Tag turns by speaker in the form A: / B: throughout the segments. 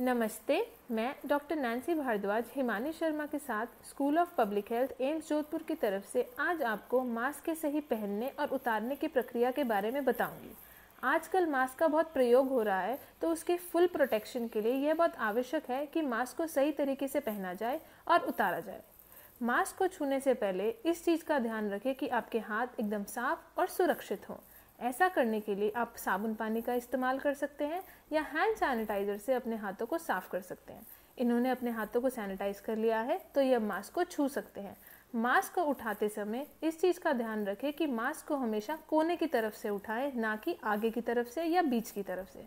A: नमस्ते मैं डॉक्टर नैन्सी भारद्वाज हिमानी शर्मा के साथ school of public health AIIMS Jodhpur की तरफ से आज आपको मास्क के सही पहनने और उतारने की प्रक्रिया के बारे में बताऊंगी आजकल मास्क का बहुत प्रयोग हो रहा है तो उसके फुल प्रोटेक्शन के लिए यह बहुत आवश्यक है कि मास्क को सही तरीके से पहना जाए और उतारा जाए मास्क को छूने से पहले इस चीज़ का ध्यान रखें कि आपके हाथ एकदम साफ और सुरक्षित हों ऐसा करने के लिए आप साबुन पानी का इस्तेमाल कर सकते हैं या हैंड सैनिटाइज़र से अपने हाथों को साफ़ कर सकते हैं इन्होंने अपने हाथों को सैनिटाइज कर लिया है तो यह मास्क को छू सकते हैं मास्क को उठाते समय इस चीज़ का ध्यान रखें कि मास्क को हमेशा कोने की तरफ से उठाएं ना कि आगे की तरफ से या बीच की तरफ से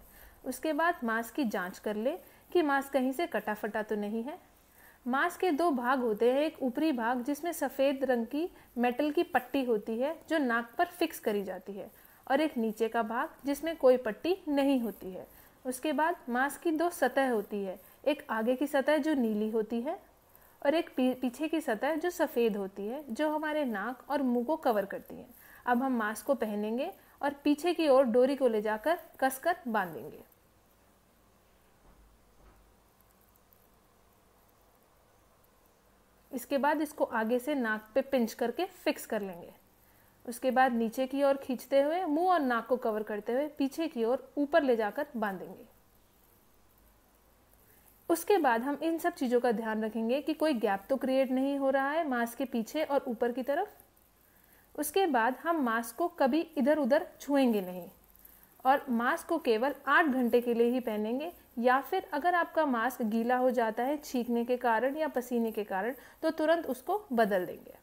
A: उसके बाद मास्क की जांच कर लें कि मास्क कहीं से कटा फटा तो नहीं है मास्क के दो भाग होते हैं एक ऊपरी भाग जिसमें सफ़ेद रंग की मेटल की पट्टी होती है जो नाक पर फिक्स करी जाती है और एक नीचे का भाग जिसमें कोई पट्टी नहीं होती है उसके बाद मांस की दो सतह होती है एक आगे की सतह जो नीली होती है और एक पीछे की सतह जो सफ़ेद होती है जो हमारे नाक और मुंह को कवर करती है अब हम मास्क को पहनेंगे और पीछे की ओर डोरी को ले जाकर कसकर बांधेंगे इसके बाद इसको आगे से नाक पे पिंच करके फिक्स कर लेंगे उसके बाद नीचे की ओर खींचते हुए मुंह और नाक को कवर करते हुए पीछे की ओर ऊपर ले जाकर बांधेंगे उसके बाद हम इन सब चीज़ों का ध्यान रखेंगे कि कोई गैप तो क्रिएट नहीं हो रहा है मास्क के पीछे और ऊपर की तरफ उसके बाद हम मास्क को कभी इधर उधर छुएंगे नहीं और मास्क को केवल आठ घंटे के लिए ही पहनेंगे या फिर अगर आपका मास्क गीला हो जाता है छींकने के कारण या पसीने के कारण तो तुरंत उसको बदल देंगे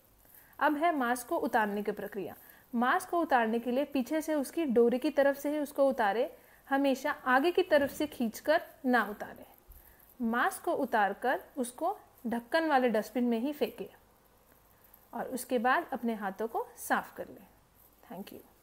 A: अब है मास्क को उतारने की प्रक्रिया मास्क को उतारने के लिए पीछे से उसकी डोरी की तरफ से ही उसको उतारे हमेशा आगे की तरफ से खींच ना उतारे मास्क को उतार कर उसको ढक्कन वाले डस्टबिन में ही फेंके और उसके बाद अपने हाथों को साफ कर लें थैंक यू